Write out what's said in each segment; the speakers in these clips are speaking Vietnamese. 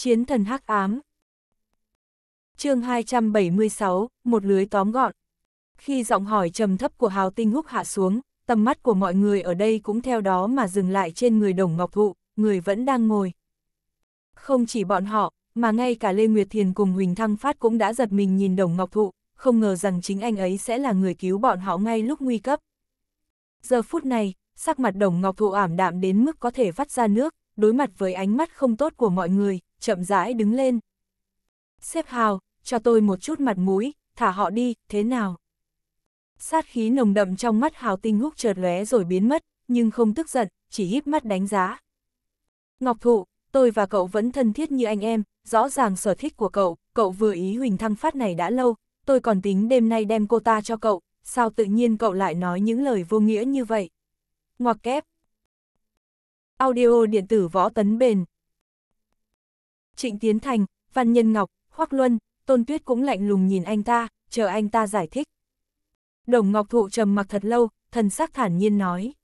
Chiến thần hắc ám. chương 276, một lưới tóm gọn. Khi giọng hỏi trầm thấp của Hào Tinh Húc hạ xuống, tầm mắt của mọi người ở đây cũng theo đó mà dừng lại trên người Đồng Ngọc Thụ, người vẫn đang ngồi. Không chỉ bọn họ, mà ngay cả Lê Nguyệt Thiền cùng Huỳnh Thăng Phát cũng đã giật mình nhìn Đồng Ngọc Thụ, không ngờ rằng chính anh ấy sẽ là người cứu bọn họ ngay lúc nguy cấp. Giờ phút này, sắc mặt Đồng Ngọc Thụ ảm đạm đến mức có thể vắt ra nước, đối mặt với ánh mắt không tốt của mọi người, chậm rãi đứng lên. Xếp hào, cho tôi một chút mặt mũi, thả họ đi, thế nào? Sát khí nồng đậm trong mắt hào tinh húc chợt lóe rồi biến mất, nhưng không tức giận, chỉ híp mắt đánh giá. Ngọc thụ, tôi và cậu vẫn thân thiết như anh em, rõ ràng sở thích của cậu, cậu vừa ý Huỳnh Thăng Phát này đã lâu, tôi còn tính đêm nay đem cô ta cho cậu, sao tự nhiên cậu lại nói những lời vô nghĩa như vậy? Ngoặc kép Audio điện tử võ tấn bền Trịnh Tiến Thành, Văn Nhân Ngọc, Hoắc Luân, Tôn Tuyết cũng lạnh lùng nhìn anh ta, chờ anh ta giải thích. Đồng Ngọc Thụ trầm mặc thật lâu, thần sắc thản nhiên nói.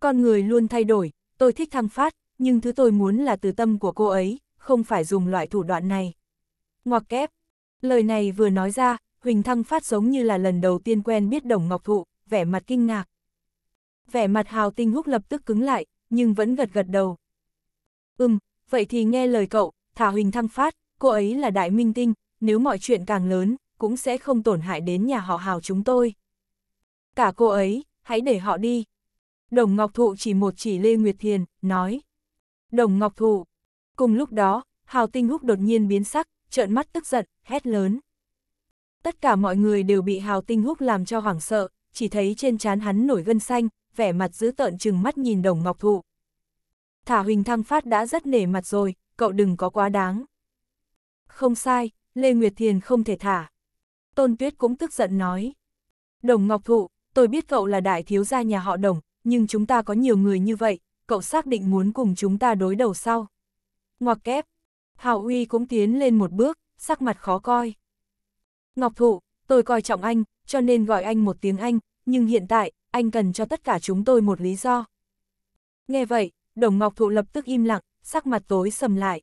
Con người luôn thay đổi, tôi thích thăng phát, nhưng thứ tôi muốn là từ tâm của cô ấy, không phải dùng loại thủ đoạn này. Ngoặc kép, lời này vừa nói ra, Huỳnh Thăng Phát giống như là lần đầu tiên quen biết Đồng Ngọc Thụ, vẻ mặt kinh ngạc. Vẻ mặt Hào Tinh Húc lập tức cứng lại, nhưng vẫn gật gật đầu. Ừm, vậy thì nghe lời cậu, thả Huỳnh Thăng Phát, cô ấy là đại minh tinh, nếu mọi chuyện càng lớn, cũng sẽ không tổn hại đến nhà họ Hào chúng tôi. Cả cô ấy, hãy để họ đi. Đồng Ngọc Thụ chỉ một chỉ Lê Nguyệt Thiền, nói. Đồng Ngọc Thụ. Cùng lúc đó, Hào Tinh Húc đột nhiên biến sắc, trợn mắt tức giận, hét lớn. Tất cả mọi người đều bị Hào Tinh Húc làm cho hoảng sợ, chỉ thấy trên trán hắn nổi gân xanh, vẻ mặt dữ tợn chừng mắt nhìn Đồng Ngọc Thụ. Thả Huỳnh Thăng Phát đã rất nể mặt rồi, cậu đừng có quá đáng. Không sai, Lê Nguyệt Thiền không thể thả. Tôn Tuyết cũng tức giận nói. Đồng Ngọc Thụ, tôi biết cậu là đại thiếu gia nhà họ Đồng, nhưng chúng ta có nhiều người như vậy, cậu xác định muốn cùng chúng ta đối đầu sau. Ngoặc kép, Hào Uy cũng tiến lên một bước, sắc mặt khó coi. Ngọc Thụ, tôi coi trọng anh, cho nên gọi anh một tiếng anh, nhưng hiện tại, anh cần cho tất cả chúng tôi một lý do. Nghe vậy, Đồng Ngọc Thụ lập tức im lặng, sắc mặt tối sầm lại.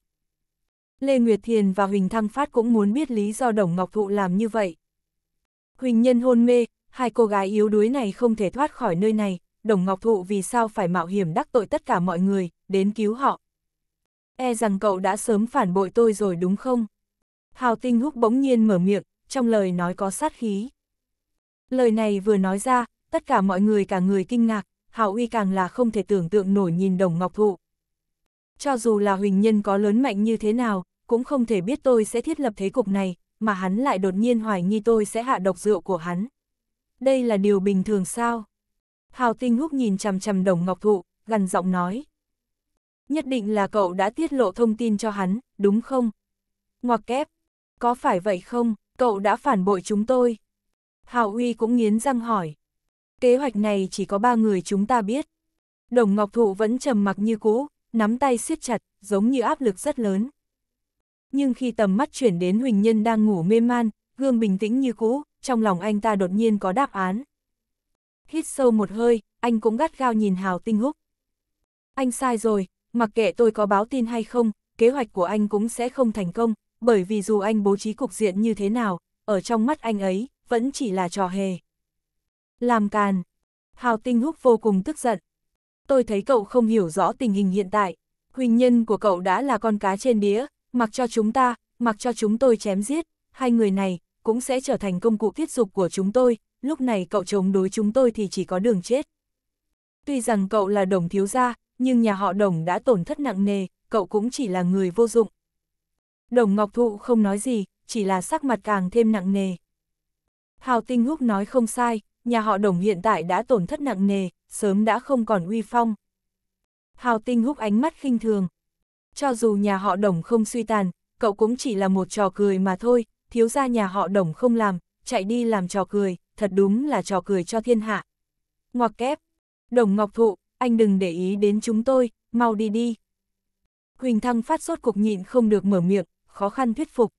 Lê Nguyệt Thiền và Huỳnh Thăng Phát cũng muốn biết lý do Đồng Ngọc Thụ làm như vậy. Huỳnh Nhân hôn mê, hai cô gái yếu đuối này không thể thoát khỏi nơi này, Đồng Ngọc Thụ vì sao phải mạo hiểm đắc tội tất cả mọi người, đến cứu họ. E rằng cậu đã sớm phản bội tôi rồi đúng không? Hào Tinh Húc bỗng nhiên mở miệng, trong lời nói có sát khí. Lời này vừa nói ra, tất cả mọi người cả người kinh ngạc, Hào Uy càng là không thể tưởng tượng nổi nhìn Đồng Ngọc Thụ cho dù là Huỳnh Nhân có lớn mạnh như thế nào, cũng không thể biết tôi sẽ thiết lập thế cục này, mà hắn lại đột nhiên hoài nghi tôi sẽ hạ độc rượu của hắn. Đây là điều bình thường sao? Hào Tinh Húc nhìn chằm chằm Đồng Ngọc Thụ, gần giọng nói. Nhất định là cậu đã tiết lộ thông tin cho hắn, đúng không? Ngoặc kép, có phải vậy không, cậu đã phản bội chúng tôi? Hào Uy cũng nghiến răng hỏi. Kế hoạch này chỉ có ba người chúng ta biết. Đồng Ngọc Thụ vẫn trầm mặc như cũ, nắm tay siết chặt, giống như áp lực rất lớn. Nhưng khi tầm mắt chuyển đến Huỳnh Nhân đang ngủ mê man, gương bình tĩnh như cũ, trong lòng anh ta đột nhiên có đáp án. Hít sâu một hơi, anh cũng gắt gao nhìn Hào Tinh Húc. Anh sai rồi, mặc kệ tôi có báo tin hay không, kế hoạch của anh cũng sẽ không thành công, bởi vì dù anh bố trí cục diện như thế nào, ở trong mắt anh ấy, vẫn chỉ là trò hề. Làm càn. Hào Tinh Húc vô cùng tức giận, tôi thấy cậu không hiểu rõ tình hình hiện tại. huynh nhân của cậu đã là con cá trên đĩa, mặc cho chúng ta, mặc cho chúng tôi chém giết, hai người này cũng sẽ trở thành công cụ tiết dục của chúng tôi, lúc này cậu chống đối chúng tôi thì chỉ có đường chết. Tuy rằng cậu là đồng thiếu gia, nhưng nhà họ đồng đã tổn thất nặng nề, cậu cũng chỉ là người vô dụng. Đồng Ngọc Thụ không nói gì, chỉ là sắc mặt càng thêm nặng nề. Hào Tinh Húc nói không sai, nhà họ đồng hiện tại đã tổn thất nặng nề, sớm đã không còn uy phong. Hào tinh húc ánh mắt khinh thường. Cho dù nhà họ đồng không suy tàn, cậu cũng chỉ là một trò cười mà thôi, thiếu gia nhà họ đồng không làm, chạy đi làm trò cười, thật đúng là trò cười cho thiên hạ. Ngoặc kép, đồng ngọc thụ, anh đừng để ý đến chúng tôi, mau đi đi. Huỳnh Thăng phát sốt cục nhịn không được mở miệng, khó khăn thuyết phục.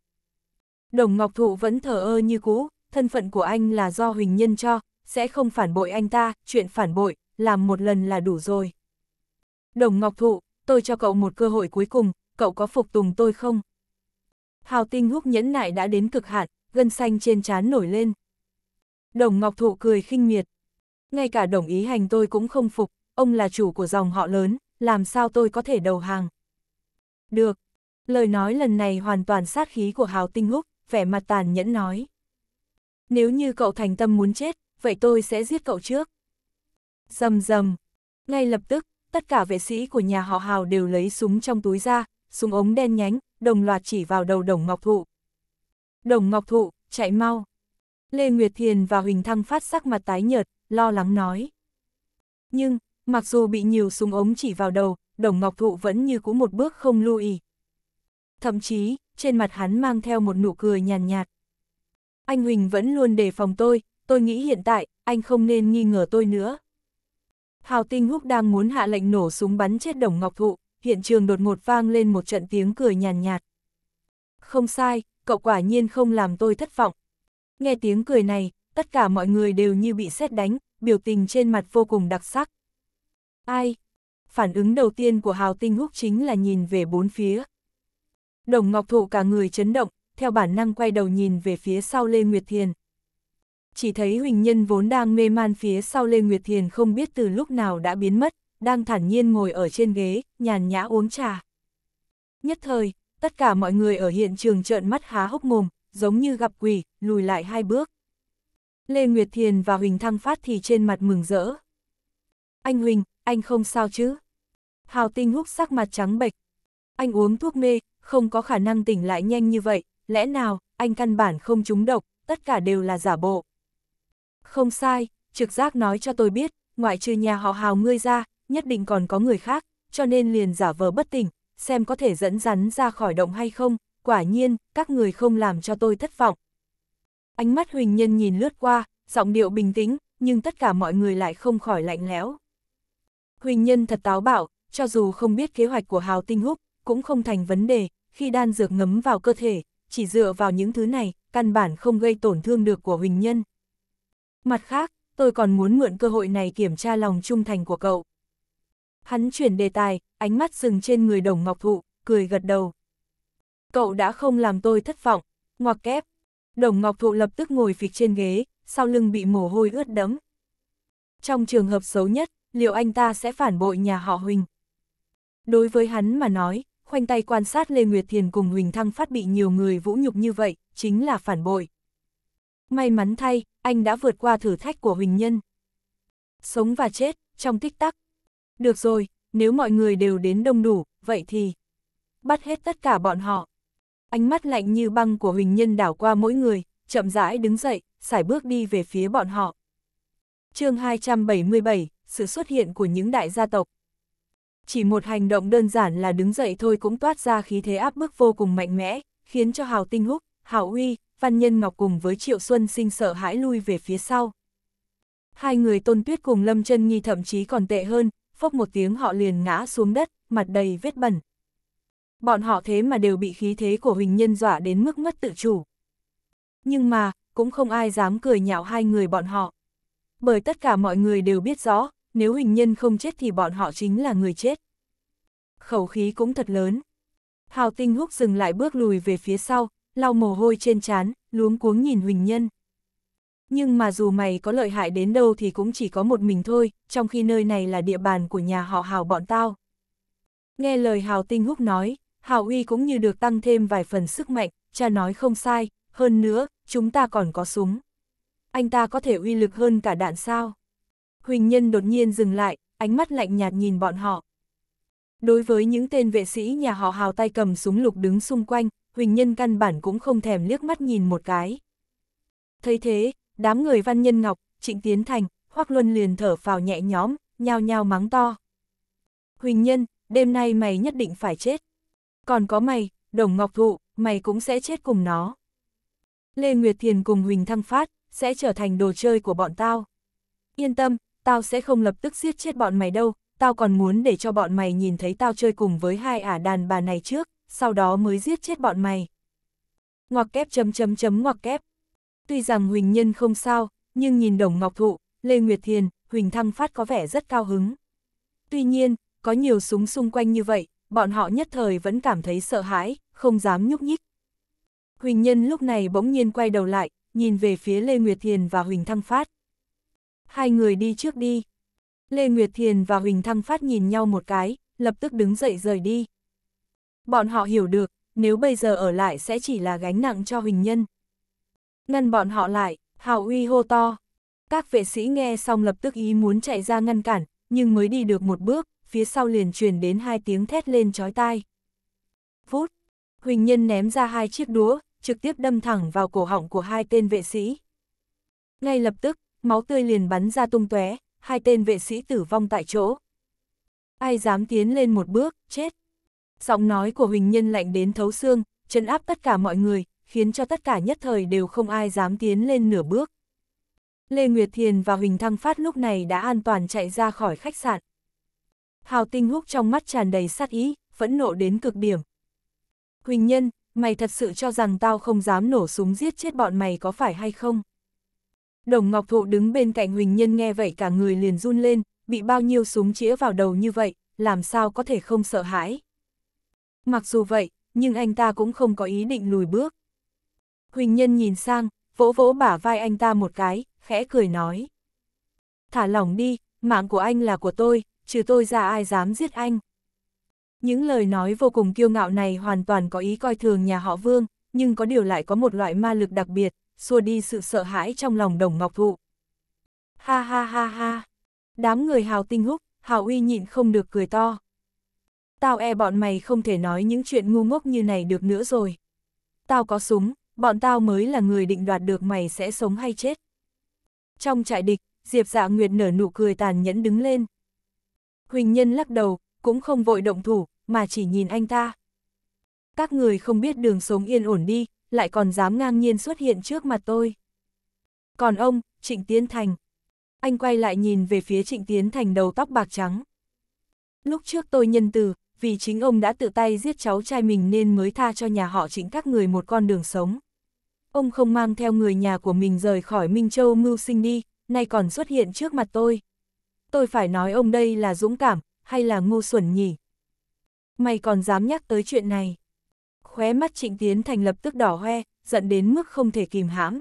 Đồng Ngọc Thụ vẫn thờ ơ như cũ, thân phận của anh là do Huỳnh Nhân cho, sẽ không phản bội anh ta, chuyện phản bội, làm một lần là đủ rồi. Đồng Ngọc Thụ, tôi cho cậu một cơ hội cuối cùng, cậu có phục tùng tôi không? Hào tinh húc nhẫn nại đã đến cực hạn, gân xanh trên trán nổi lên. Đồng Ngọc Thụ cười khinh miệt. Ngay cả đồng ý hành tôi cũng không phục, ông là chủ của dòng họ lớn, làm sao tôi có thể đầu hàng? Được. Lời nói lần này hoàn toàn sát khí của Hào Tinh Húc, vẻ mặt tàn nhẫn nói. Nếu như cậu thành tâm muốn chết, vậy tôi sẽ giết cậu trước. Dầm dầm. Ngay lập tức, tất cả vệ sĩ của nhà họ Hào đều lấy súng trong túi ra, súng ống đen nhánh, đồng loạt chỉ vào đầu Đồng Ngọc Thụ. Đồng Ngọc Thụ, chạy mau. Lê Nguyệt Thiền và Huỳnh Thăng phát sắc mặt tái nhợt, lo lắng nói. Nhưng, mặc dù bị nhiều súng ống chỉ vào đầu, Đồng Ngọc Thụ vẫn như cũ một bước không lưu ý. Thậm chí, trên mặt hắn mang theo một nụ cười nhàn nhạt. Anh Huỳnh vẫn luôn đề phòng tôi, tôi nghĩ hiện tại, anh không nên nghi ngờ tôi nữa. Hào Tinh Húc đang muốn hạ lệnh nổ súng bắn chết Đồng Ngọc Thụ, hiện trường đột ngột vang lên một trận tiếng cười nhàn nhạt, Không sai, cậu quả nhiên không làm tôi thất vọng. Nghe tiếng cười này, tất cả mọi người đều như bị xét đánh, biểu tình trên mặt vô cùng đặc sắc. Ai? Phản ứng đầu tiên của Hào Tinh Húc chính là nhìn về bốn phía. Đồng Ngọc Thụ cả người chấn động, theo bản năng quay đầu nhìn về phía sau Lê Nguyệt Thiền, chỉ thấy Huỳnh Nhân vốn đang mê man phía sau Lê Nguyệt Thiền không biết từ lúc nào đã biến mất, đang thản nhiên ngồi ở trên ghế, nhàn nhã uống trà. Nhất thời, tất cả mọi người ở hiện trường trợn mắt há hốc mồm, giống như gặp quỷ, lùi lại hai bước. Lê Nguyệt Thiền và Huỳnh Thăng Phát thì trên mặt mừng rỡ. Anh Huỳnh, anh không sao chứ? Hào Tinh hút sắc mặt trắng bệch. Anh uống thuốc mê, không có khả năng tỉnh lại nhanh như vậy, lẽ nào, anh căn bản không trúng độc, tất cả đều là giả bộ. Không sai, trực giác nói cho tôi biết, ngoại trừ nhà họ hào ngươi ra, nhất định còn có người khác, cho nên liền giả vờ bất tỉnh, xem có thể dẫn rắn ra khỏi động hay không, quả nhiên, các người không làm cho tôi thất vọng. Ánh mắt Huỳnh Nhân nhìn lướt qua, giọng điệu bình tĩnh, nhưng tất cả mọi người lại không khỏi lạnh lẽo. Huỳnh Nhân thật táo bạo, cho dù không biết kế hoạch của Hào Tinh Húc, cũng không thành vấn đề, khi đan dược ngấm vào cơ thể, chỉ dựa vào những thứ này, căn bản không gây tổn thương được của Huỳnh Nhân, Mặt khác, tôi còn muốn mượn cơ hội này kiểm tra lòng trung thành của cậu. Hắn chuyển đề tài, ánh mắt dừng trên người đồng ngọc thụ, cười gật đầu. Cậu đã không làm tôi thất vọng, ngoặc kép. Đồng ngọc thụ lập tức ngồi phịch trên ghế, sau lưng bị mồ hôi ướt đẫm. Trong trường hợp xấu nhất, liệu anh ta sẽ phản bội nhà họ Huỳnh? Đối với hắn mà nói, khoanh tay quan sát Lê Nguyệt Thiền cùng Huỳnh Thăng phát bị nhiều người vũ nhục như vậy, chính là phản bội. May mắn thay, anh đã vượt qua thử thách của Huỳnh Nhân. Sống và chết, trong tích tắc. Được rồi, nếu mọi người đều đến đông đủ, vậy thì... Bắt hết tất cả bọn họ. Ánh mắt lạnh như băng của Huỳnh Nhân đảo qua mỗi người, chậm rãi đứng dậy, sải bước đi về phía bọn họ. chương 277, sự xuất hiện của những đại gia tộc. Chỉ một hành động đơn giản là đứng dậy thôi cũng toát ra khí thế áp bức vô cùng mạnh mẽ, khiến cho Hào Tinh Húc, Hào Uy, Văn Nhân Ngọc cùng với Triệu Xuân sinh sợ hãi lui về phía sau. Hai người Tôn Tuyết cùng Lâm chân Nhi thậm chí còn tệ hơn, phốc một tiếng họ liền ngã xuống đất, mặt đầy vết bẩn. Bọn họ thế mà đều bị khí thế của Huỳnh Nhân dọa đến mức mất tự chủ. Nhưng mà, cũng không ai dám cười nhạo hai người bọn họ. Bởi tất cả mọi người đều biết rõ, nếu Huỳnh Nhân không chết thì bọn họ chính là người chết. Khẩu khí cũng thật lớn. Hào Tinh Húc dừng lại bước lùi về phía sau, lau mồ hôi trên trán, luống cuống nhìn Huỳnh Nhân. Nhưng mà dù mày có lợi hại đến đâu thì cũng chỉ có một mình thôi, trong khi nơi này là địa bàn của nhà họ Hào bọn tao. Nghe lời Hào Tinh Húc nói, Hào Uy cũng như được tăng thêm vài phần sức mạnh, cha nói không sai, hơn nữa, chúng ta còn có súng. Anh ta có thể uy lực hơn cả đạn sao? Huỳnh Nhân đột nhiên dừng lại, ánh mắt lạnh nhạt nhìn bọn họ. Đối với những tên vệ sĩ nhà họ Hào tay cầm súng lục đứng xung quanh, Huỳnh Nhân căn bản cũng không thèm liếc mắt nhìn một cái. Thấy thế, đám người văn nhân ngọc, trịnh tiến thành, hoắc luân liền thở phào nhẹ nhõm, nhao nhao mắng to. Huỳnh Nhân, đêm nay mày nhất định phải chết. Còn có mày, đồng ngọc thụ, mày cũng sẽ chết cùng nó. Lê Nguyệt Thiền cùng Huỳnh Thăng Phát, sẽ trở thành đồ chơi của bọn tao. Yên tâm, tao sẽ không lập tức giết chết bọn mày đâu, tao còn muốn để cho bọn mày nhìn thấy tao chơi cùng với hai ả đàn bà này trước, sau đó mới giết chết bọn mày. Ngoặc kép chấm chấm chấm ngoặc kép. Tuy rằng Huỳnh Nhân không sao, nhưng nhìn Đồng Ngọc Thụ, Lê Nguyệt Thiền, Huỳnh Thăng Phát có vẻ rất cao hứng. Tuy nhiên, có nhiều súng xung quanh như vậy, bọn họ nhất thời vẫn cảm thấy sợ hãi, không dám nhúc nhích. Huỳnh Nhân lúc này bỗng nhiên quay đầu lại, nhìn về phía Lê Nguyệt Thiền và Huỳnh Thăng Phát. Hai người đi trước đi. Lê Nguyệt Thiền và Huỳnh Thăng Phát nhìn nhau một cái, lập tức đứng dậy rời đi bọn họ hiểu được, nếu bây giờ ở lại sẽ chỉ là gánh nặng cho Huỳnh Nhân. Ngăn bọn họ lại, Hào Uy hô to. Các vệ sĩ nghe xong lập tức ý muốn chạy ra ngăn cản, nhưng mới đi được một bước, phía sau liền truyền đến hai tiếng thét lên chói tai. phút Huỳnh Nhân ném ra hai chiếc đúa trực tiếp đâm thẳng vào cổ họng của hai tên vệ sĩ. Ngay lập tức, máu tươi liền bắn ra tung tóe, hai tên vệ sĩ tử vong tại chỗ. Ai dám tiến lên một bước, chết. Giọng nói của Huỳnh Nhân lạnh đến thấu xương, chân áp tất cả mọi người, khiến cho tất cả nhất thời đều không ai dám tiến lên nửa bước. Lê Nguyệt Thiền và Huỳnh Thăng Phát lúc này đã an toàn chạy ra khỏi khách sạn. Hào Tinh Húc trong mắt tràn đầy sát ý, phẫn nộ đến cực điểm. Huỳnh Nhân, mày thật sự cho rằng tao không dám nổ súng giết chết bọn mày có phải hay không? Đồng Ngọc Thụ đứng bên cạnh Huỳnh Nhân nghe vậy cả người liền run lên, bị bao nhiêu súng chĩa vào đầu như vậy, làm sao có thể không sợ hãi. Mặc dù vậy, nhưng anh ta cũng không có ý định lùi bước. Huỳnh Nhân nhìn sang, vỗ vỗ bả vai anh ta một cái, khẽ cười nói. Thả lỏng đi, mạng của anh là của tôi, trừ tôi ra ai dám giết anh. Những lời nói vô cùng kiêu ngạo này hoàn toàn có ý coi thường nhà họ Vương, nhưng có điều lại có một loại ma lực đặc biệt, xua đi sự sợ hãi trong lòng đồng ngọc thụ. Ha ha ha ha! Đám người hào tinh húc, hào uy nhịn không được cười to tao e bọn mày không thể nói những chuyện ngu ngốc như này được nữa rồi. Tao có súng, bọn tao mới là người định đoạt được mày sẽ sống hay chết. Trong trại địch, Diệp Dạ Nguyệt nở nụ cười tàn nhẫn đứng lên. Huỳnh Nhân lắc đầu, cũng không vội động thủ, mà chỉ nhìn anh ta. Các người không biết đường sống yên ổn đi, lại còn dám ngang nhiên xuất hiện trước mặt tôi. Còn ông, Trịnh Tiến Thành. Anh quay lại nhìn về phía Trịnh Tiến Thành đầu tóc bạc trắng. Lúc trước tôi nhân từ, vì chính ông đã tự tay giết cháu trai mình nên mới tha cho nhà họ chính các người một con đường sống. Ông không mang theo người nhà của mình rời khỏi Minh Châu mưu sinh đi, nay còn xuất hiện trước mặt tôi. Tôi phải nói ông đây là dũng cảm, hay là ngu xuẩn nhỉ? Mày còn dám nhắc tới chuyện này. Khóe mắt Trịnh Tiến Thành lập tức đỏ hoe, giận đến mức không thể kìm hãm.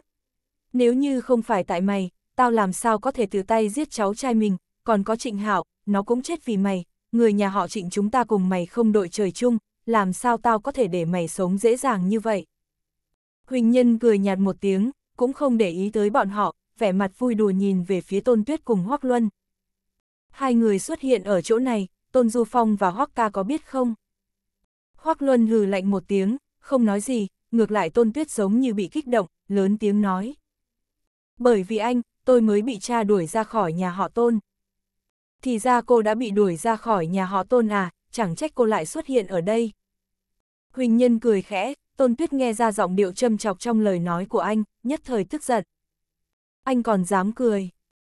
Nếu như không phải tại mày, tao làm sao có thể tự tay giết cháu trai mình, còn có Trịnh Hạo, nó cũng chết vì mày, người nhà họ trịnh chúng ta cùng mày không đội trời chung, làm sao tao có thể để mày sống dễ dàng như vậy. Huỳnh Nhân cười nhạt một tiếng, cũng không để ý tới bọn họ, vẻ mặt vui đùa nhìn về phía Tôn Tuyết cùng Hoác Luân. Hai người xuất hiện ở chỗ này, Tôn Du Phong và Hoác Ca có biết không? Hoác Luân hừ lạnh một tiếng, không nói gì, ngược lại Tôn Tuyết giống như bị kích động, lớn tiếng nói. Bởi vì anh, tôi mới bị cha đuổi ra khỏi nhà họ Tôn thì ra cô đã bị đuổi ra khỏi nhà họ tôn à, chẳng trách cô lại xuất hiện ở đây. Huỳnh Nhân cười khẽ, Tôn Tuyết nghe ra giọng điệu châm chọc trong lời nói của anh, nhất thời tức giận. Anh còn dám cười.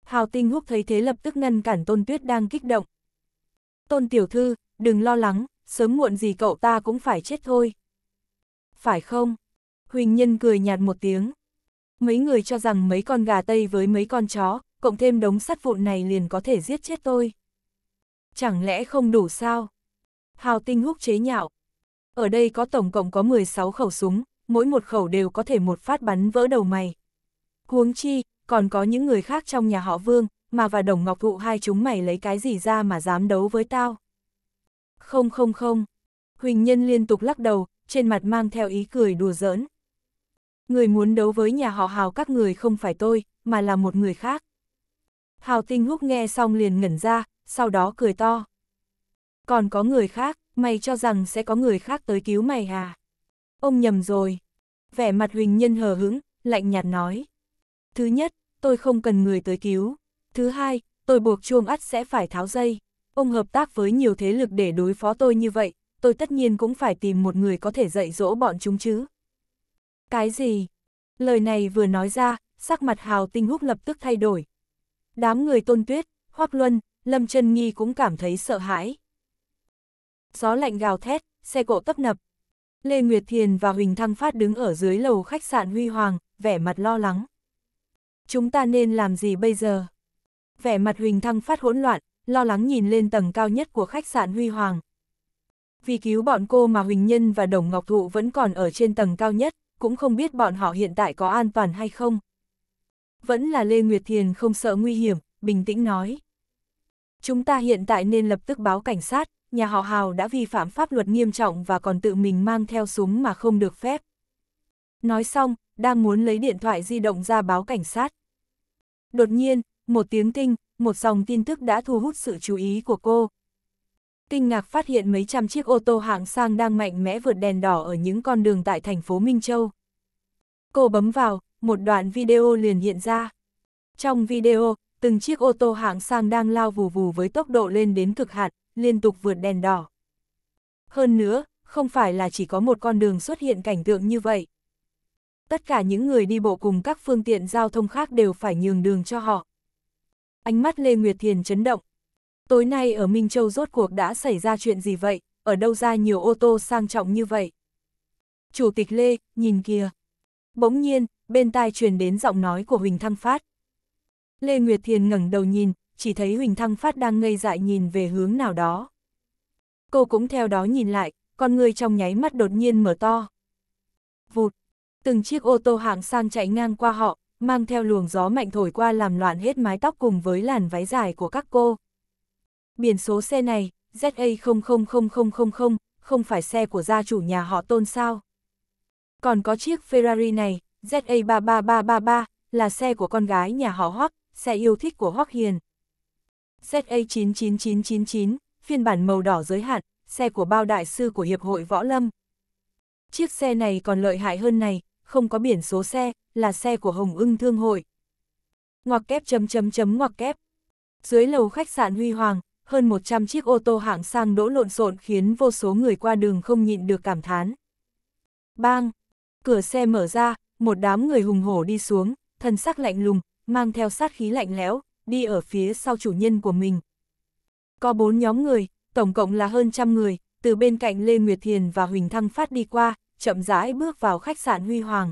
Hào Tinh Húc thấy thế lập tức ngăn cản Tôn Tuyết đang kích động. Tôn Tiểu Thư, đừng lo lắng, sớm muộn gì cậu ta cũng phải chết thôi. Phải không? Huỳnh Nhân cười nhạt một tiếng. Mấy người cho rằng mấy con gà Tây với mấy con chó, cộng thêm đống sắt vụn này liền có thể giết chết tôi. Chẳng lẽ không đủ sao? Hào tinh húc chế nhạo. Ở đây có tổng cộng có 16 khẩu súng, mỗi một khẩu đều có thể một phát bắn vỡ đầu mày. Huống chi, còn có những người khác trong nhà họ Vương, mà và đồng ngọc vụ hai chúng mày lấy cái gì ra mà dám đấu với tao. Không không không. Huỳnh Nhân liên tục lắc đầu, trên mặt mang theo ý cười đùa giỡn. Người muốn đấu với nhà họ Hào các người không phải tôi, mà là một người khác. Hào tinh húc nghe xong liền ngẩn ra, sau đó cười to. Còn có người khác, mày cho rằng sẽ có người khác tới cứu mày hả? Ông nhầm rồi. Vẻ mặt huỳnh nhân hờ hững, lạnh nhạt nói. Thứ nhất, tôi không cần người tới cứu. Thứ hai, tôi buộc chuông ắt sẽ phải tháo dây. Ông hợp tác với nhiều thế lực để đối phó tôi như vậy, tôi tất nhiên cũng phải tìm một người có thể dạy dỗ bọn chúng chứ. Cái gì? Lời này vừa nói ra, sắc mặt Hào Tinh Húc lập tức thay đổi, Đám người tôn tuyết, hoác luân, lâm chân nghi cũng cảm thấy sợ hãi. Gió lạnh gào thét, xe cộ tấp nập. Lê Nguyệt Thiền và Huỳnh Thăng Phát đứng ở dưới lầu khách sạn Huy Hoàng, vẻ mặt lo lắng. Chúng ta nên làm gì bây giờ? Vẻ mặt Huỳnh Thăng Phát hỗn loạn, lo lắng nhìn lên tầng cao nhất của khách sạn Huy Hoàng. Vì cứu bọn cô mà Huỳnh Nhân và Đồng Ngọc Thụ vẫn còn ở trên tầng cao nhất, cũng không biết bọn họ hiện tại có an toàn hay không vẫn là Lê Nguyệt Thiền không sợ nguy hiểm, bình tĩnh nói. Chúng ta hiện tại nên lập tức báo cảnh sát, nhà họ Hào đã vi phạm pháp luật nghiêm trọng và còn tự mình mang theo súng mà không được phép. Nói xong, đang muốn lấy điện thoại di động ra báo cảnh sát. Đột nhiên, một tiếng kinh, một dòng tin tức đã thu hút sự chú ý của cô. Kinh ngạc phát hiện mấy trăm chiếc ô tô hạng sang đang mạnh mẽ vượt đèn đỏ ở những con đường tại thành phố Minh Châu. Cô bấm vào, một đoạn video liền hiện ra. Trong video, từng chiếc ô tô hạng sang đang lao vù vù với tốc độ lên đến cực hạn, liên tục vượt đèn đỏ. Hơn nữa, không phải là chỉ có một con đường xuất hiện cảnh tượng như vậy. Tất cả những người đi bộ cùng các phương tiện giao thông khác đều phải nhường đường cho họ. Ánh mắt Lê Nguyệt Thiền chấn động. Tối nay ở Minh Châu rốt cuộc đã xảy ra chuyện gì vậy, ở đâu ra nhiều ô tô sang trọng như vậy? Chủ tịch Lê, nhìn kìa. Bỗng nhiên, bên tai truyền đến giọng nói của Huỳnh Thăng Phát. Lê Nguyệt Thiền ngẩng đầu nhìn, chỉ thấy Huỳnh Thăng Phát đang ngây dại nhìn về hướng nào đó. Cô cũng theo đó nhìn lại, con người trong nháy mắt đột nhiên mở to. Vụt, từng chiếc ô tô hạng sang chạy ngang qua họ, mang theo luồng gió mạnh thổi qua làm loạn hết mái tóc cùng với làn váy dài của các cô. Biển số xe này, ZA000000, không phải xe của gia chủ nhà họ tôn sao. Còn có chiếc Ferrari này, ZA33333 là xe của con gái nhà họ Hoắc, xe yêu thích của Hoắc Hiền. ZA99999, phiên bản màu đỏ giới hạn, xe của bao đại sư của Hiệp hội Võ Lâm. Chiếc xe này còn lợi hại hơn này, không có biển số xe, là xe của Hồng ưng Thương hội. Ngoặc kép chấm chấm chấm ngoặc kép. Dưới lầu khách sạn Huy Hoàng, hơn 100 chiếc ô tô hạng sang đỗ lộn xộn khiến vô số người qua đường không nhịn được cảm thán. Bang! Cửa xe mở ra, một đám người hùng hổ đi xuống, thân sắc lạnh lùng, mang theo sát khí lạnh lẽo, đi ở phía sau chủ nhân của mình. Có bốn nhóm người, tổng cộng là hơn trăm người, từ bên cạnh Lê Nguyệt Thiền và Huỳnh Thăng Phát đi qua, chậm rãi bước vào khách sạn Huy Hoàng.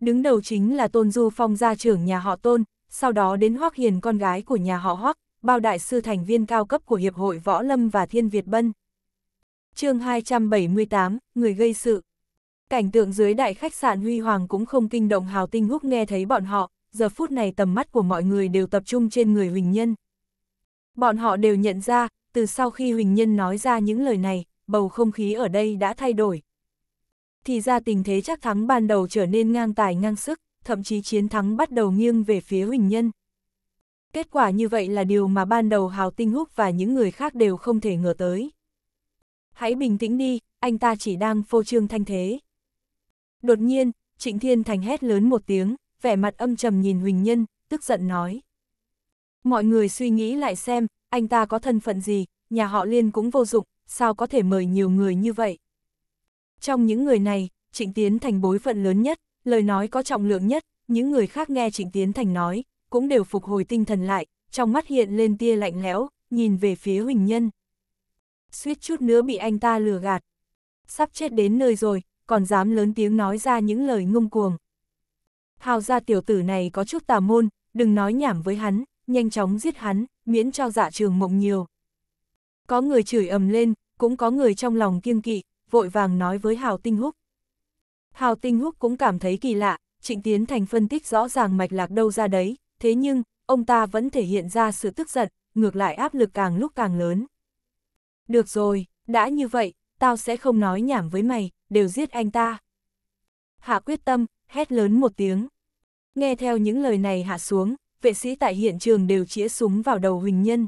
Đứng đầu chính là Tôn Du Phong gia trưởng nhà họ Tôn, sau đó đến Hoắc Hiền con gái của nhà họ Hoắc, bao đại sư thành viên cao cấp của Hiệp hội Võ Lâm và Thiên Việt Bân. chương 278, Người gây sự Cảnh tượng dưới đại khách sạn huy hoàng cũng không kinh động Hào Tinh Húc nghe thấy bọn họ, giờ phút này tầm mắt của mọi người đều tập trung trên người Huỳnh Nhân. Bọn họ đều nhận ra, từ sau khi Huỳnh Nhân nói ra những lời này, bầu không khí ở đây đã thay đổi. Thì ra tình thế chắc thắng ban đầu trở nên ngang tài ngang sức, thậm chí chiến thắng bắt đầu nghiêng về phía Huỳnh Nhân. Kết quả như vậy là điều mà ban đầu Hào Tinh Húc và những người khác đều không thể ngờ tới. Hãy bình tĩnh đi, anh ta chỉ đang phô trương thanh thế. Đột nhiên, Trịnh Thiên Thành hét lớn một tiếng, vẻ mặt âm trầm nhìn Huỳnh Nhân, tức giận nói. Mọi người suy nghĩ lại xem, anh ta có thân phận gì, nhà họ Liên cũng vô dụng, sao có thể mời nhiều người như vậy. Trong những người này, Trịnh Tiến Thành bối phận lớn nhất, lời nói có trọng lượng nhất, những người khác nghe Trịnh Tiến Thành nói, cũng đều phục hồi tinh thần lại, trong mắt hiện lên tia lạnh lẽo, nhìn về phía Huỳnh Nhân. Suýt chút nữa bị anh ta lừa gạt. Sắp chết đến nơi rồi, còn dám lớn tiếng nói ra những lời ngông cuồng. Hào gia tiểu tử này có chút tà môn, đừng nói nhảm với hắn, nhanh chóng giết hắn, miễn cho dạ trường mộng nhiều. Có người chửi ầm lên, cũng có người trong lòng kiêng kỵ, vội vàng nói với Hào Tinh Húc. Hào Tinh Húc cũng cảm thấy kỳ lạ, Trịnh Tiến Thành phân tích rõ ràng mạch lạc đâu ra đấy, thế nhưng, ông ta vẫn thể hiện ra sự tức giận, ngược lại áp lực càng lúc càng lớn. Được rồi, đã như vậy, tao sẽ không nói nhảm với mày, đều giết anh ta. Hạ quyết tâm, hét lớn một tiếng. Nghe theo những lời này hạ xuống, vệ sĩ tại hiện trường đều chĩa súng vào đầu Huỳnh Nhân.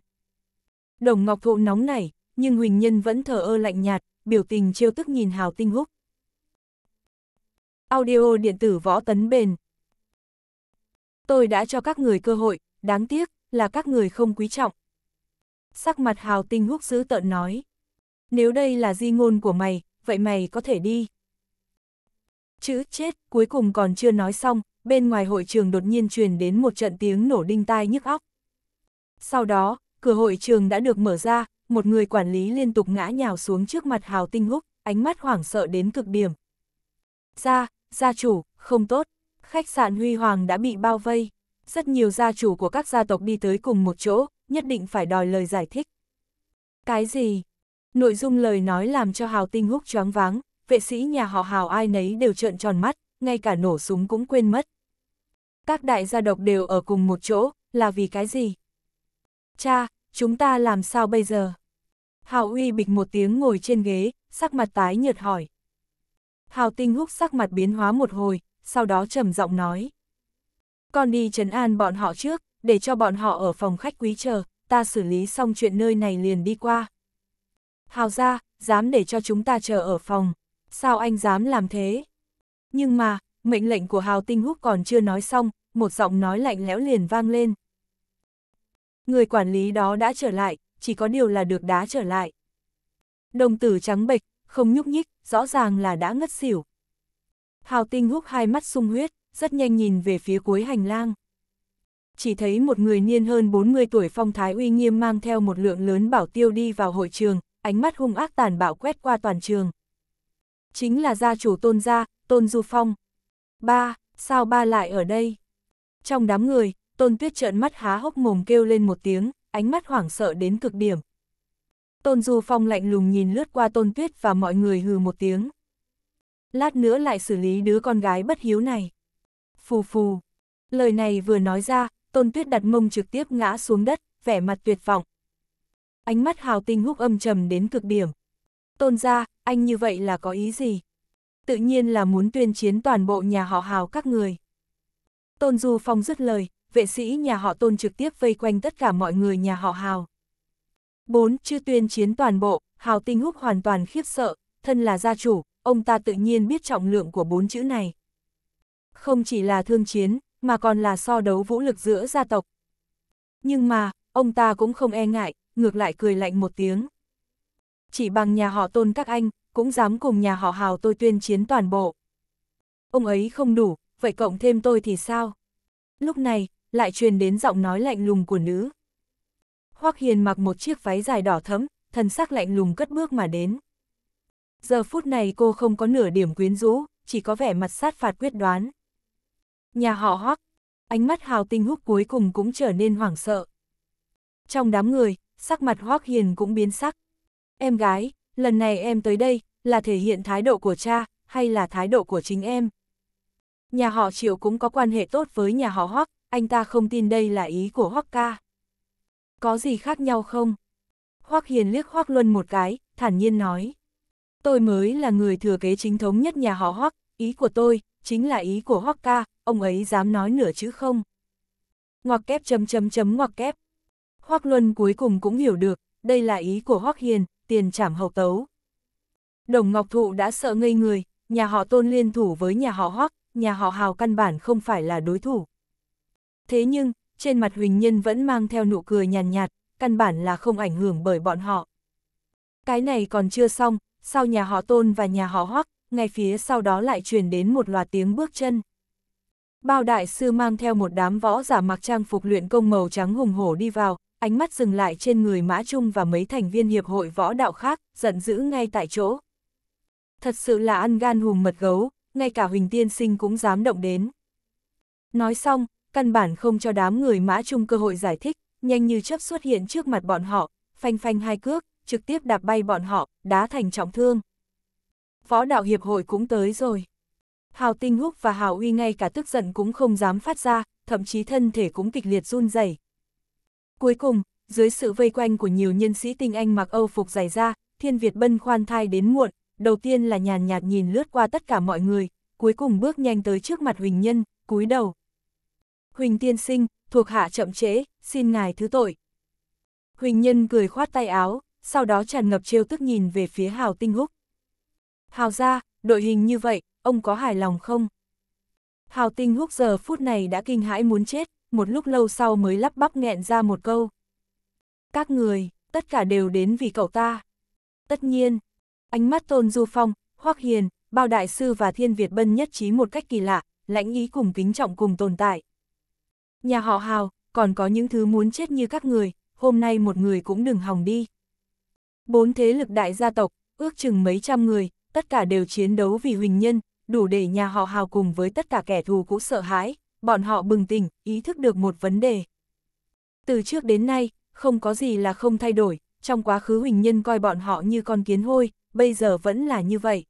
Đồng Ngọc Thụ nóng nảy, nhưng Huỳnh Nhân vẫn thờ ơ lạnh nhạt, biểu tình trêu tức nhìn Hào Tinh Húc. Audio điện tử võ tấn bền. Tôi đã cho các người cơ hội, đáng tiếc là các người không quý trọng. Sắc mặt Hào Tinh Húc giữ tợn nói. Nếu đây là di ngôn của mày, vậy mày có thể đi. Chữ chết cuối cùng còn chưa nói xong, bên ngoài hội trường đột nhiên truyền đến một trận tiếng nổ đinh tai nhức óc. Sau đó, cửa hội trường đã được mở ra, một người quản lý liên tục ngã nhào xuống trước mặt Hào Tinh Húc, ánh mắt hoảng sợ đến cực điểm. Gia, gia chủ, không tốt, khách sạn Huy Hoàng đã bị bao vây, rất nhiều gia chủ của các gia tộc đi tới cùng một chỗ, nhất định phải đòi lời giải thích. Cái gì? Nội dung lời nói làm cho Hào Tinh Húc choáng váng, vệ sĩ nhà họ Hào ai nấy đều trợn tròn mắt, ngay cả nổ súng cũng quên mất. Các đại gia độc đều ở cùng một chỗ, là vì cái gì? Cha, chúng ta làm sao bây giờ? Hào uy bịch một tiếng ngồi trên ghế, sắc mặt tái nhợt hỏi. Hào Tinh Húc sắc mặt biến hóa một hồi, sau đó trầm giọng nói. Con đi trấn an bọn họ trước, để cho bọn họ ở phòng khách quý chờ, ta xử lý xong chuyện nơi này liền đi qua. Hào ra, dám để cho chúng ta chờ ở phòng. Sao anh dám làm thế? Nhưng mà, mệnh lệnh của Hào Tinh Húc còn chưa nói xong, một giọng nói lạnh lẽo liền vang lên. Người quản lý đó đã trở lại, chỉ có điều là được đá trở lại. Đồng tử trắng bệch, không nhúc nhích, rõ ràng là đã ngất xỉu. Hào Tinh Húc hai mắt sung huyết, rất nhanh nhìn về phía cuối hành lang. Chỉ thấy một người niên hơn 40 tuổi phong thái uy nghiêm mang theo một lượng lớn bảo tiêu đi vào hội trường, ánh mắt hung ác tàn bạo quét qua toàn trường. Chính là gia chủ tôn gia, tôn du phong. Ba, sao ba lại ở đây? Trong đám người, tôn tuyết trợn mắt há hốc mồm kêu lên một tiếng, ánh mắt hoảng sợ đến cực điểm. Tôn du phong lạnh lùng nhìn lướt qua tôn tuyết và mọi người hừ một tiếng. Lát nữa lại xử lý đứa con gái bất hiếu này. Phù phù. Lời này vừa nói ra, tôn tuyết đặt mông trực tiếp ngã xuống đất, vẻ mặt tuyệt vọng. Ánh mắt hào tinh húc âm trầm đến cực điểm. Tôn ra, anh như vậy là có ý gì? Tự nhiên là muốn tuyên chiến toàn bộ nhà họ hào các người. Tôn Du Phong dứt lời, vệ sĩ nhà họ tôn trực tiếp vây quanh tất cả mọi người nhà họ hào. 4. Chư tuyên chiến toàn bộ, hào tinh húc hoàn toàn khiếp sợ, thân là gia chủ, ông ta tự nhiên biết trọng lượng của bốn chữ này. Không chỉ là thương chiến, mà còn là so đấu vũ lực giữa gia tộc. Nhưng mà, ông ta cũng không e ngại, ngược lại cười lạnh một tiếng. Chỉ bằng nhà họ tôn các anh, cũng dám cùng nhà họ hào tôi tuyên chiến toàn bộ. Ông ấy không đủ, vậy cộng thêm tôi thì sao? Lúc này, lại truyền đến giọng nói lạnh lùng của nữ. Hoắc Hiền mặc một chiếc váy dài đỏ thẫm, thần sắc lạnh lùng cất bước mà đến. Giờ phút này cô không có nửa điểm quyến rũ, chỉ có vẻ mặt sát phạt quyết đoán. Nhà họ Hoắc, ánh mắt Hào Tinh Húc cuối cùng cũng trở nên hoảng sợ. Trong đám người, sắc mặt Hoác Hiền cũng biến sắc. Em gái, lần này em tới đây, là thể hiện thái độ của cha, hay là thái độ của chính em? Nhà họ Triệu cũng có quan hệ tốt với nhà họ Hoác, anh ta không tin đây là ý của Hoác ca. Có gì khác nhau không? Hoác Hiền liếc Hoác Luân một cái, thản nhiên nói. Tôi mới là người thừa kế chính thống nhất nhà họ Hoác, ý của tôi, chính là ý của Hoác ca, ông ấy dám nói nửa chữ không? Ngoặc kép chấm chấm chấm ngoặc kép, Hoắc Luân cuối cùng cũng hiểu được, đây là ý của Hoắc Hiền, tiền trảm hậu tấu. Đồng Ngọc Thụ đã sợ ngây người, nhà họ Tôn liên thủ với nhà họ Hoắc, nhà họ Hào căn bản không phải là đối thủ. Thế nhưng, trên mặt Huỳnh Nhân vẫn mang theo nụ cười nhàn nhạt, nhạt, căn bản là không ảnh hưởng bởi bọn họ. Cái này còn chưa xong, sau nhà họ Tôn và nhà họ Hoắc, ngay phía sau đó lại truyền đến một loạt tiếng bước chân. Bao đại sư mang theo một đám võ giả mặc trang phục luyện công màu trắng hùng hổ đi vào, ánh mắt dừng lại trên người Mã Trung và mấy thành viên hiệp hội võ đạo khác, giận dữ ngay tại chỗ. Thật sự là ăn gan hùm mật gấu, ngay cả Huỳnh Tiên Sinh cũng dám động đến. Nói xong, căn bản không cho đám người Mã Trung cơ hội giải thích, nhanh như chớp xuất hiện trước mặt bọn họ, phanh phanh hai cước, trực tiếp đạp bay bọn họ, đá thành trọng thương. Võ đạo hiệp hội cũng tới rồi. Hào Tinh Húc và Hào Uy ngay cả tức giận cũng không dám phát ra, thậm chí thân thể cũng kịch liệt run rẩy, Cuối cùng, dưới sự vây quanh của nhiều nhân sĩ tinh anh mặc Âu phục dày da, Thiên Việt Bân khoan thai đến muộn, đầu tiên là nhàn nhạt nhìn lướt qua tất cả mọi người, cuối cùng bước nhanh tới trước mặt Huỳnh Nhân, cúi đầu. Huỳnh tiên sinh, thuộc hạ chậm chế, xin ngài thứ tội. Huỳnh Nhân cười khoát tay áo, sau đó tràn ngập trêu tức nhìn về phía Hào Tinh Húc. Hào ra, đội hình như vậy, ông có hài lòng không? Hào Tinh Húc giờ phút này đã kinh hãi muốn chết, một lúc lâu sau mới lắp bắp nghẹn ra một câu. Các người, tất cả đều đến vì cậu ta. Tất nhiên, ánh mắt Tôn Du Phong, Hoắc Hiền, Bao Đại Sư và Thiên Việt Bân nhất trí một cách kỳ lạ, lãnh ý cùng kính trọng cùng tồn tại. Nhà họ Hào, còn có những thứ muốn chết như các người, hôm nay một người cũng đừng hòng đi. Bốn thế lực đại gia tộc, ước chừng mấy trăm người, tất cả đều chiến đấu vì huỳnh nhân, đủ để nhà họ Hào cùng với tất cả kẻ thù cũ sợ hãi bọn họ bừng tỉnh, ý thức được một vấn đề. Từ trước đến nay, không có gì là không thay đổi, trong quá khứ Huỳnh Nhân coi bọn họ như con kiến hôi, bây giờ vẫn là như vậy.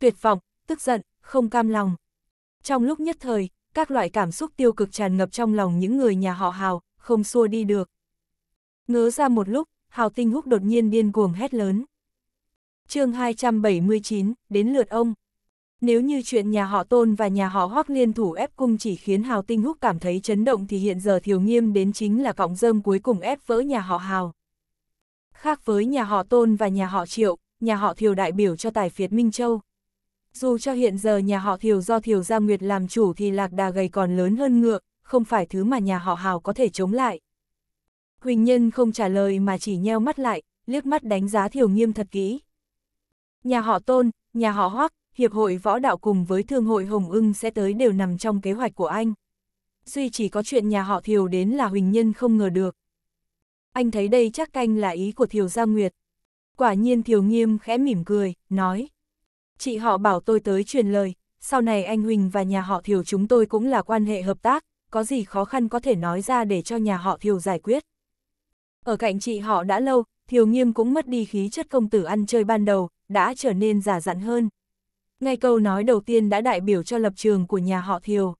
Tuyệt vọng, tức giận, không cam lòng. Trong lúc nhất thời, các loại cảm xúc tiêu cực tràn ngập trong lòng những người nhà họ Hào, không xua đi được. Ngớ ra một lúc, Hào Tinh Húc đột nhiên điên cuồng hét lớn. chương 279, đến lượt ông. Nếu như chuyện nhà họ Tôn và nhà họ Hoắc liên thủ ép cung chỉ khiến Hào Tinh Húc cảm thấy chấn động thì hiện giờ thiều Nghiêm đến chính là cọng rơm cuối cùng ép vỡ nhà họ Hào. Khác với nhà họ Tôn và nhà họ Triệu, nhà họ Thiều đại biểu cho tài phiệt Minh Châu. Dù cho hiện giờ nhà họ Thiều do Thiều Gia Nguyệt làm chủ thì lạc đà gầy còn lớn hơn ngựa, không phải thứ mà nhà họ Hào có thể chống lại. Huỳnh Nhân không trả lời mà chỉ nheo mắt lại, liếc mắt đánh giá Thiều Nghiêm thật kỹ. Nhà họ Tôn, nhà họ Hoắc, Hiệp hội Võ Đạo cùng với Thương hội Hồng ưng sẽ tới đều nằm trong kế hoạch của anh. Duy chỉ có chuyện nhà họ Thiều đến là Huỳnh Nhân không ngờ được. Anh thấy đây chắc canh là ý của Thiều Gia Nguyệt. Quả nhiên Thiều Nghiêm khẽ mỉm cười, nói. Chị họ bảo tôi tới truyền lời, sau này anh Huỳnh và nhà họ Thiều chúng tôi cũng là quan hệ hợp tác, có gì khó khăn có thể nói ra để cho nhà họ Thiều giải quyết. Ở cạnh chị họ đã lâu, Thiều Nghiêm cũng mất đi khí chất công tử ăn chơi ban đầu, đã trở nên già dặn hơn, ngay câu nói đầu tiên đã đại biểu cho lập trường của nhà họ Thiều.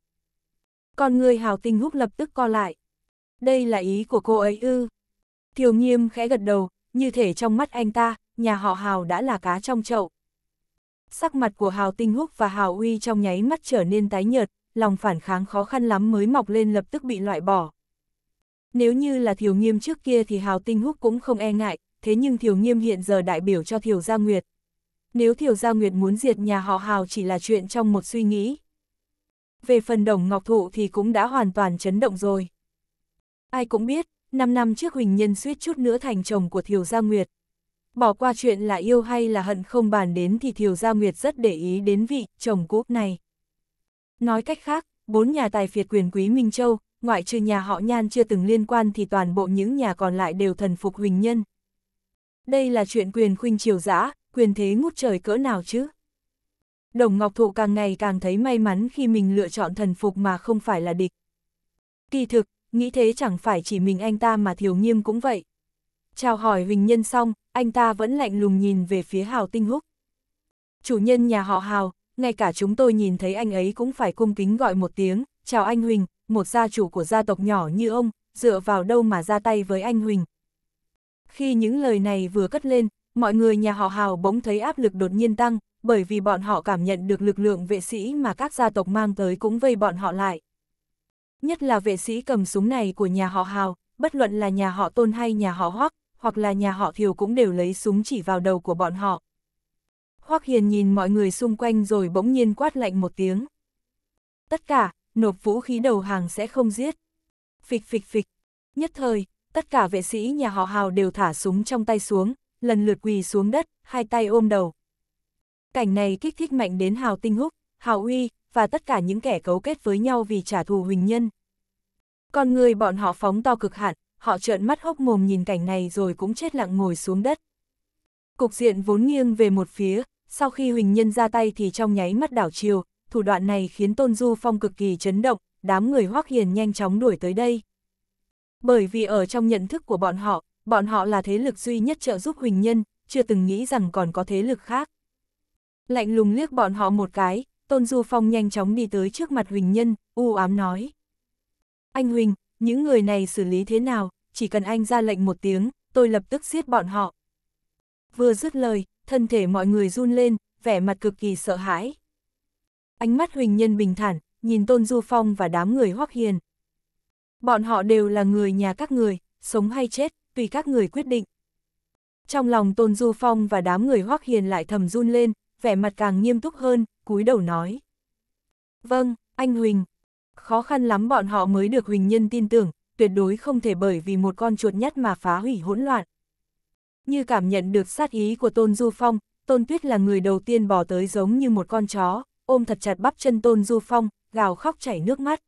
Còn người hào tinh húc lập tức co lại. Đây là ý của cô ấy ư. Thiều nghiêm khẽ gật đầu, như thể trong mắt anh ta, nhà họ hào đã là cá trong chậu. Sắc mặt của hào tinh húc và hào uy trong nháy mắt trở nên tái nhợt, lòng phản kháng khó khăn lắm mới mọc lên lập tức bị loại bỏ. Nếu như là Thiều Nghiêm trước kia thì Hào Tinh Húc cũng không e ngại, thế nhưng Thiều Nghiêm hiện giờ đại biểu cho Thiều Gia Nguyệt, nếu thiều Gia Nguyệt muốn diệt nhà họ Hào chỉ là chuyện trong một suy nghĩ. Về phần đồng Ngọc Thụ thì cũng đã hoàn toàn chấn động rồi. Ai cũng biết, 5 năm trước Huỳnh Nhân suýt chút nữa thành chồng của thiều Gia Nguyệt. Bỏ qua chuyện là yêu hay là hận không bàn đến thì thiều Gia Nguyệt rất để ý đến vị chồng cũ này. Nói cách khác, bốn nhà tài phiệt quyền quý Minh Châu, ngoại trừ nhà họ Nhan chưa từng liên quan thì toàn bộ những nhà còn lại đều thần phục Huỳnh Nhân. Đây là chuyện quyền khuynh triều dã, quyền thế ngút trời cỡ nào chứ? Đồng Ngọc Thụ càng ngày càng thấy may mắn khi mình lựa chọn thần phục mà không phải là địch. Kỳ thực, nghĩ thế chẳng phải chỉ mình anh ta mà Thiếu Nghiêm cũng vậy. Chào hỏi Huỳnh Nhân xong, anh ta vẫn lạnh lùng nhìn về phía Hào Tinh Húc. Chủ nhân nhà họ Hào, ngay cả chúng tôi nhìn thấy anh ấy cũng phải cung kính gọi một tiếng, chào anh Huỳnh, một gia chủ của gia tộc nhỏ như ông, dựa vào đâu mà ra tay với anh Huỳnh. Khi những lời này vừa cất lên, mọi người nhà họ Hào bỗng thấy áp lực đột nhiên tăng, bởi vì bọn họ cảm nhận được lực lượng vệ sĩ mà các gia tộc mang tới cũng vây bọn họ lại. Nhất là vệ sĩ cầm súng này của nhà họ Hào, bất luận là nhà họ Tôn hay nhà họ Hoắc, hoặc là nhà họ Thiều cũng đều lấy súng chỉ vào đầu của bọn họ. Hoắc Hiền nhìn mọi người xung quanh rồi bỗng nhiên quát lạnh một tiếng. Tất cả, nộp vũ khí đầu hàng sẽ không giết. Phịch phịch phịch, nhất thời, tất cả vệ sĩ nhà họ Hào đều thả súng trong tay xuống, lần lượt quỳ xuống đất, hai tay ôm đầu. Cảnh này kích thích mạnh đến Hào Tinh Húc, Hào Uy, và tất cả những kẻ cấu kết với nhau vì trả thù Huỳnh Nhân. Con người bọn họ phóng to cực hạn, họ trợn mắt hốc mồm nhìn cảnh này rồi cũng chết lặng ngồi xuống đất. Cục diện vốn nghiêng về một phía, sau khi Huỳnh Nhân ra tay thì trong nháy mắt đảo chiều, thủ đoạn này khiến Tôn Du Phong cực kỳ chấn động, đám người Hoắc Hiền nhanh chóng đuổi tới đây. Bởi vì ở trong nhận thức của bọn họ, bọn họ là thế lực duy nhất trợ giúp Huỳnh Nhân, chưa từng nghĩ rằng còn có thế lực khác. Lạnh lùng liếc bọn họ một cái, Tôn Du Phong nhanh chóng đi tới trước mặt Huỳnh Nhân, u ám nói. Anh Huỳnh, những người này xử lý thế nào, chỉ cần anh ra lệnh một tiếng, tôi lập tức giết bọn họ. Vừa dứt lời, thân thể mọi người run lên, vẻ mặt cực kỳ sợ hãi. Ánh mắt Huỳnh Nhân bình thản, nhìn Tôn Du Phong và đám người Hoắc Hiền. Bọn họ đều là người nhà các người, sống hay chết, tùy các người quyết định. Trong lòng Tôn Du Phong và đám người Hoắc Hiền lại thầm run lên, vẻ mặt càng nghiêm túc hơn, cúi đầu nói. Vâng, anh Huỳnh. Khó khăn lắm bọn họ mới được Huỳnh Nhân tin tưởng, tuyệt đối không thể bởi vì một con chuột nhắt mà phá hủy hỗn loạn. Như cảm nhận được sát ý của Tôn Du Phong, Tôn Tuyết là người đầu tiên bỏ tới giống như một con chó, ôm thật chặt bắp chân Tôn Du Phong, gào khóc chảy nước mắt.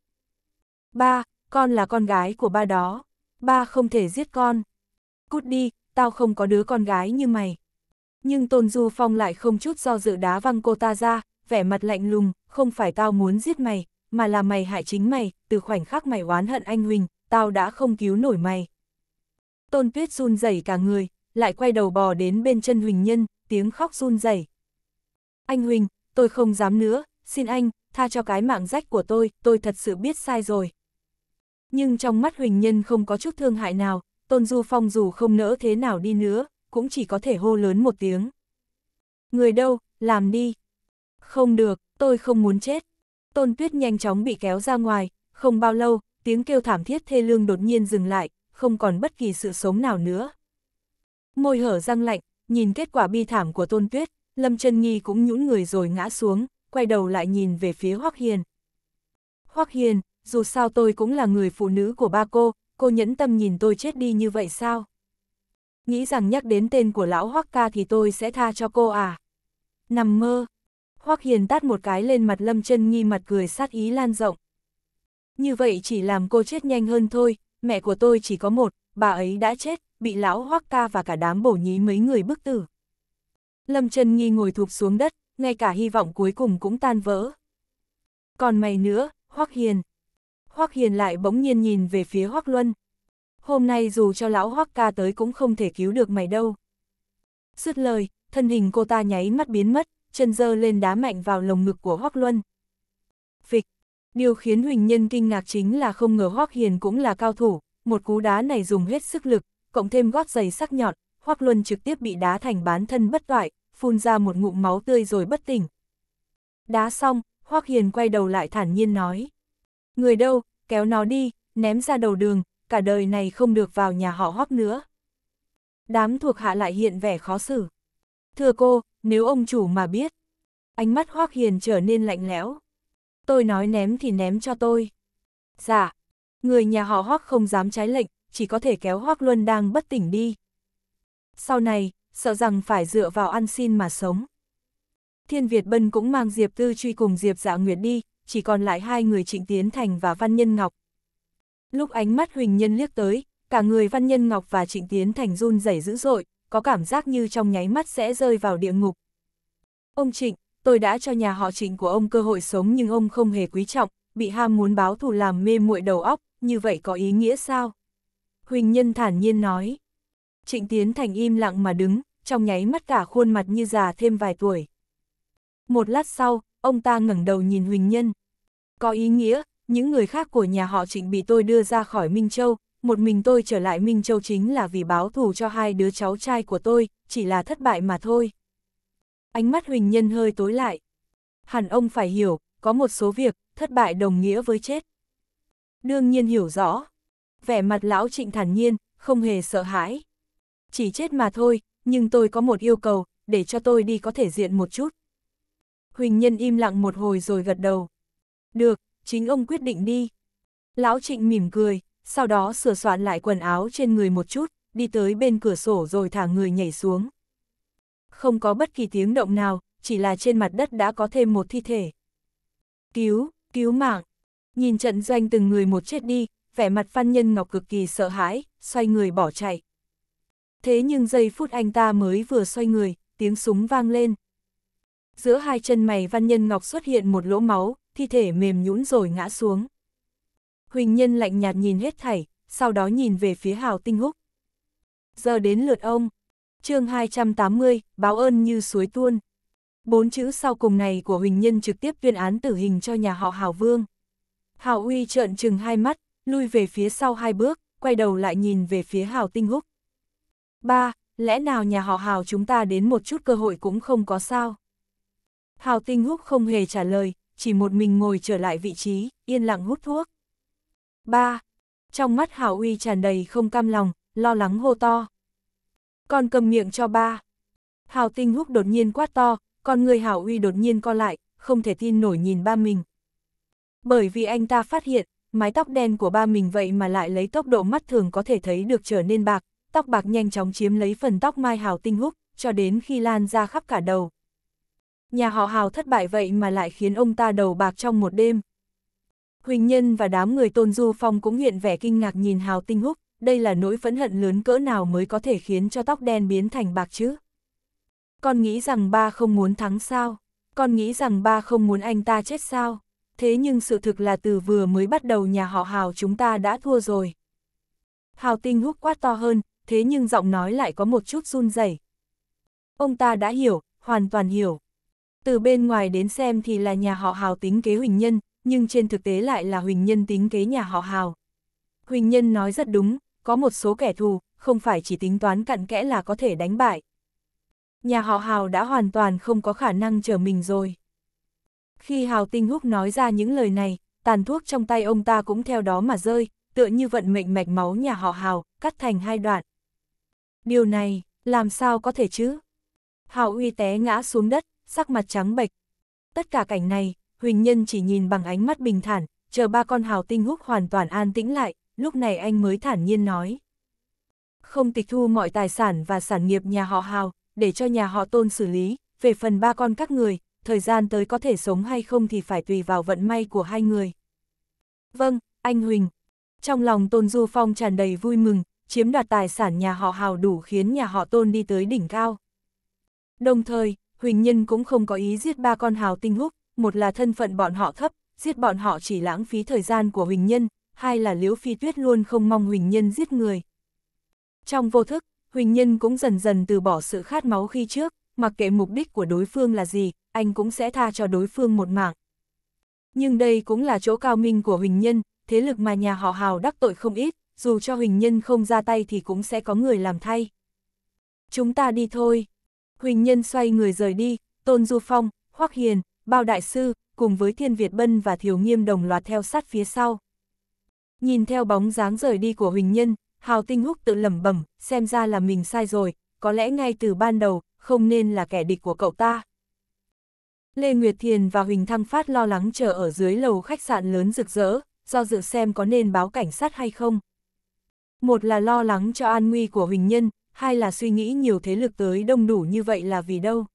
Ba, con là con gái của ba đó. Ba không thể giết con. Cút đi, tao không có đứa con gái như mày. Nhưng Tôn Du Phong lại không chút do dự đá văng cô ta ra, vẻ mặt lạnh lùng, không phải tao muốn giết mày, mà là mày hại chính mày, từ khoảnh khắc mày oán hận anh Huỳnh, tao đã không cứu nổi mày. Tôn Tuyết run rẩy cả người, lại quay đầu bò đến bên chân Huỳnh Nhân, tiếng khóc run rẩy. Anh Huỳnh, tôi không dám nữa, xin anh, tha cho cái mạng rách của tôi, tôi thật sự biết sai rồi. Nhưng trong mắt Huỳnh Nhân không có chút thương hại nào, Tôn Du Phong dù không nỡ thế nào đi nữa, cũng chỉ có thể hô lớn một tiếng. Người đâu, làm đi. Không được, tôi không muốn chết. Tôn Tuyết nhanh chóng bị kéo ra ngoài, không bao lâu, tiếng kêu thảm thiết thê lương đột nhiên dừng lại, không còn bất kỳ sự sống nào nữa. Môi hở răng lạnh, nhìn kết quả bi thảm của Tôn Tuyết, Lâm Trân Nghi cũng nhũn người rồi ngã xuống, quay đầu lại nhìn về phía Hoắc Hiền. Hoắc Hiền, dù sao tôi cũng là người phụ nữ của ba cô, cô nhẫn tâm nhìn tôi chết đi như vậy sao? Nghĩ rằng nhắc đến tên của lão Hoắc ca thì tôi sẽ tha cho cô à? Nằm mơ. Hoắc Hiền tát một cái lên mặt Lâm chân nghi mặt cười sát ý lan rộng. Như vậy chỉ làm cô chết nhanh hơn thôi, mẹ của tôi chỉ có một, bà ấy đã chết, bị lão Hoắc ca và cả đám bổ nhí mấy người bức tử. Lâm Trần Nghi ngồi thụp xuống đất, ngay cả hy vọng cuối cùng cũng tan vỡ. Còn mày nữa, Hoắc Hiền, Hoắc Hiền lại bỗng nhiên nhìn về phía Hoắc Luân. Hôm nay dù cho lão Hoắc ca tới cũng không thể cứu được mày đâu. Dứt lời, thân hình cô ta nháy mắt biến mất, chân dơ lên đá mạnh vào lồng ngực của Hoắc Luân. Phịch, điều khiến Huỳnh Nhân kinh ngạc chính là không ngờ Hoắc Hiền cũng là cao thủ, một cú đá này dùng hết sức lực, cộng thêm gót giày sắc nhọn, Hoắc Luân trực tiếp bị đá thành bán thân bất toại, phun ra một ngụm máu tươi rồi bất tỉnh. Đá xong, Hoắc Hiền quay đầu lại thản nhiên nói. Người đâu, kéo nó đi, ném ra đầu đường, cả đời này không được vào nhà họ hóp nữa. Đám thuộc hạ lại hiện vẻ khó xử. Thưa cô, nếu ông chủ mà biết. Ánh mắt Hoác Hiền trở nên lạnh lẽo. Tôi nói ném thì ném cho tôi. Dạ, người nhà họ Hoác không dám trái lệnh, chỉ có thể kéo Hoác Luân đang bất tỉnh đi. Sau này, sợ rằng phải dựa vào ăn xin mà sống. Thiên Việt Bân cũng mang Diệp Tư truy cùng Diệp Dạ Nguyệt đi, chỉ còn lại hai người Trịnh Tiến Thành và Văn Nhân Ngọc. Lúc ánh mắt Huỳnh Nhân liếc tới, cả người Văn Nhân Ngọc và Trịnh Tiến Thành run rẩy dữ dội, có cảm giác như trong nháy mắt sẽ rơi vào địa ngục. Ông Trịnh, tôi đã cho nhà họ Trịnh của ông cơ hội sống nhưng ông không hề quý trọng, bị ham muốn báo thù làm mê muội đầu óc, như vậy có ý nghĩa sao? Huỳnh Nhân thản nhiên nói. Trịnh Tiến Thành im lặng mà đứng, trong nháy mắt cả khuôn mặt như già thêm vài tuổi. Một lát sau, ông ta ngẩng đầu nhìn Huỳnh Nhân. Có ý nghĩa, những người khác của nhà họ trịnh bị tôi đưa ra khỏi Minh Châu, một mình tôi trở lại Minh Châu chính là vì báo thù cho hai đứa cháu trai của tôi, chỉ là thất bại mà thôi. Ánh mắt Huỳnh Nhân hơi tối lại. Hẳn ông phải hiểu, có một số việc, thất bại đồng nghĩa với chết. Đương nhiên hiểu rõ. Vẻ mặt lão trịnh thản nhiên, không hề sợ hãi. Chỉ chết mà thôi, nhưng tôi có một yêu cầu, để cho tôi đi có thể diện một chút. Huỳnh Nhân im lặng một hồi rồi gật đầu. Được, chính ông quyết định đi. Lão Trịnh mỉm cười, sau đó sửa soạn lại quần áo trên người một chút, đi tới bên cửa sổ rồi thả người nhảy xuống. Không có bất kỳ tiếng động nào, chỉ là trên mặt đất đã có thêm một thi thể. Cứu, cứu mạng. Nhìn trận doanh từng người một chết đi, vẻ mặt Phan Nhân Ngọc cực kỳ sợ hãi, xoay người bỏ chạy. Thế nhưng giây phút anh ta mới vừa xoay người, tiếng súng vang lên giữa hai chân mày văn nhân ngọc xuất hiện một lỗ máu, thi thể mềm nhũn rồi ngã xuống. Huỳnh nhân lạnh nhạt nhìn hết thảy, sau đó nhìn về phía hào tinh húc. Giờ đến lượt ông. chương 280, báo ơn như suối tuôn. Bốn chữ sau cùng này của Huỳnh Nhân trực tiếp tuyên án tử hình cho nhà họ Hào Vương. Hào Uy trợn trừng hai mắt, lui về phía sau hai bước, quay đầu lại nhìn về phía Hào Tinh Húc. Ba, lẽ nào nhà họ Hào chúng ta đến một chút cơ hội cũng không có sao? Hào tinh húc không hề trả lời, chỉ một mình ngồi trở lại vị trí, yên lặng hút thuốc. 3. Trong mắt Hào Uy tràn đầy không cam lòng, lo lắng hô to. Con cầm miệng cho ba. Hào tinh húc đột nhiên quát to, con người Hào Uy đột nhiên co lại, không thể tin nổi nhìn ba mình. Bởi vì anh ta phát hiện, mái tóc đen của ba mình vậy mà lại lấy tốc độ mắt thường có thể thấy được trở nên bạc, tóc bạc nhanh chóng chiếm lấy phần tóc mai Hào tinh húc, cho đến khi lan ra khắp cả đầu. Nhà họ Hào thất bại vậy mà lại khiến ông ta đầu bạc trong một đêm. Huỳnh Nhân và đám người Tôn Du Phong cũng hiện vẻ kinh ngạc nhìn Hào Tinh Húc, đây là nỗi phẫn hận lớn cỡ nào mới có thể khiến cho tóc đen biến thành bạc chứ. Con nghĩ rằng ba không muốn thắng sao? Con nghĩ rằng ba không muốn anh ta chết sao? Thế nhưng sự thực là từ vừa mới bắt đầu nhà họ Hào chúng ta đã thua rồi. Hào Tinh Húc quát to hơn, thế nhưng giọng nói lại có một chút run rẩy. Ông ta đã hiểu, hoàn toàn hiểu. Từ bên ngoài đến xem thì là nhà họ Hào tính kế Huỳnh Nhân, nhưng trên thực tế lại là Huỳnh Nhân tính kế nhà họ Hào. Huỳnh Nhân nói rất đúng, có một số kẻ thù, không phải chỉ tính toán cặn kẽ là có thể đánh bại. Nhà họ Hào đã hoàn toàn không có khả năng chờ mình rồi. Khi Hào Tinh Húc nói ra những lời này, tàn thuốc trong tay ông ta cũng theo đó mà rơi, tựa như vận mệnh mạch máu nhà họ Hào, cắt thành hai đoạn. Điều này, làm sao có thể chứ? Hào Uy té ngã xuống đất, sắc mặt trắng bệch. Tất cả cảnh này, Huỳnh Nhân chỉ nhìn bằng ánh mắt bình thản, chờ ba con hào tinh húc hoàn toàn an tĩnh lại, lúc này anh mới thản nhiên nói. Không tịch thu mọi tài sản và sản nghiệp nhà họ hào, để cho nhà họ tôn xử lý, về phần ba con các người, thời gian tới có thể sống hay không thì phải tùy vào vận may của hai người. Vâng, anh Huỳnh. Trong lòng Tôn Du Phong tràn đầy vui mừng, chiếm đoạt tài sản nhà họ hào đủ khiến nhà họ Tôn đi tới đỉnh cao. Đồng thời, Huỳnh Nhân cũng không có ý giết ba con hào tinh húc, một là thân phận bọn họ thấp, giết bọn họ chỉ lãng phí thời gian của Huỳnh Nhân, hai là Liễu Phi Tuyết luôn không mong Huỳnh Nhân giết người. Trong vô thức, Huỳnh Nhân cũng dần dần từ bỏ sự khát máu khi trước, mặc kệ mục đích của đối phương là gì, anh cũng sẽ tha cho đối phương một mạng. Nhưng đây cũng là chỗ cao minh của Huỳnh Nhân, thế lực mà nhà họ Hào đắc tội không ít, dù cho Huỳnh Nhân không ra tay thì cũng sẽ có người làm thay. Chúng ta đi thôi. Huỳnh Nhân xoay người rời đi, Tôn Du Phong, Hoắc Hiền, Bao Đại Sư, cùng với Thiên Việt Bân và Thiều Nghiêm đồng loạt theo sát phía sau. Nhìn theo bóng dáng rời đi của Huỳnh Nhân, Hào Tinh Húc tự lẩm bẩm, xem ra là mình sai rồi, có lẽ ngay từ ban đầu, không nên là kẻ địch của cậu ta. Lê Nguyệt Thiền và Huỳnh Thăng Phát lo lắng chờ ở dưới lầu khách sạn lớn rực rỡ, do dự xem có nên báo cảnh sát hay không. Một là lo lắng cho an nguy của Huỳnh Nhân, hai là suy nghĩ nhiều thế lực tới đông đủ như vậy là vì đâu.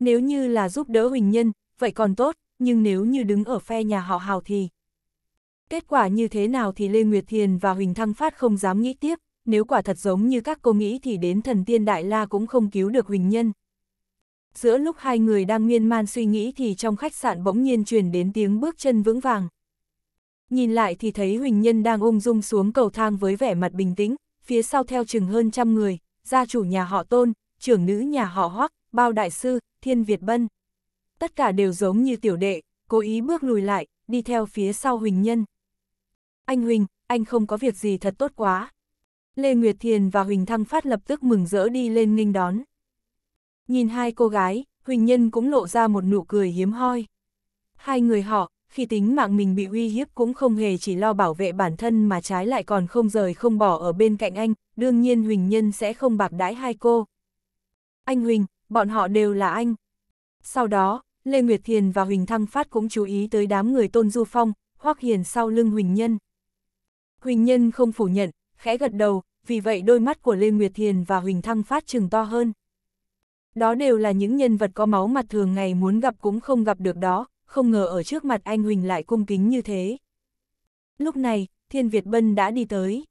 Nếu như là giúp đỡ Huỳnh Nhân, vậy còn tốt, nhưng nếu như đứng ở phe nhà họ Hào thì... Kết quả như thế nào thì Lê Nguyệt Thiền và Huỳnh Thăng Phát không dám nghĩ tiếp, nếu quả thật giống như các cô nghĩ thì đến thần tiên Đại La cũng không cứu được Huỳnh Nhân. Giữa lúc hai người đang miên man suy nghĩ thì trong khách sạn bỗng nhiên truyền đến tiếng bước chân vững vàng. Nhìn lại thì thấy Huỳnh Nhân đang ung dung xuống cầu thang với vẻ mặt bình tĩnh, phía sau theo chừng hơn trăm người, gia chủ nhà họ Tôn, trưởng nữ nhà họ Hoắc, bao đại sư, thiên Việt Bân. Tất cả đều giống như tiểu đệ, cố ý bước lùi lại, đi theo phía sau Huỳnh Nhân. Anh Huỳnh, anh không có việc gì thật tốt quá. Lê Nguyệt Thiền và Huỳnh Thăng Phát lập tức mừng rỡ đi lên nghênh đón. Nhìn hai cô gái, Huỳnh Nhân cũng lộ ra một nụ cười hiếm hoi. Hai người họ, khi tính mạng mình bị uy hiếp cũng không hề chỉ lo bảo vệ bản thân mà trái lại còn không rời không bỏ ở bên cạnh anh, đương nhiên Huỳnh Nhân sẽ không bạc đãi hai cô. Anh Huỳnh, bọn họ đều là anh. Sau đó, Lê Nguyệt Thiền và Huỳnh Thăng Phát cũng chú ý tới đám người Tôn Du Phong, Hoắc Hiền sau lưng Huỳnh Nhân. Huỳnh Nhân không phủ nhận, khẽ gật đầu, vì vậy đôi mắt của Lê Nguyệt Thiền và Huỳnh Thăng Phát trừng to hơn. Đó đều là những nhân vật có máu mặt thường ngày muốn gặp cũng không gặp được đó, không ngờ ở trước mặt anh Huỳnh lại cung kính như thế. Lúc này, Thiên Việt Bân đã đi tới.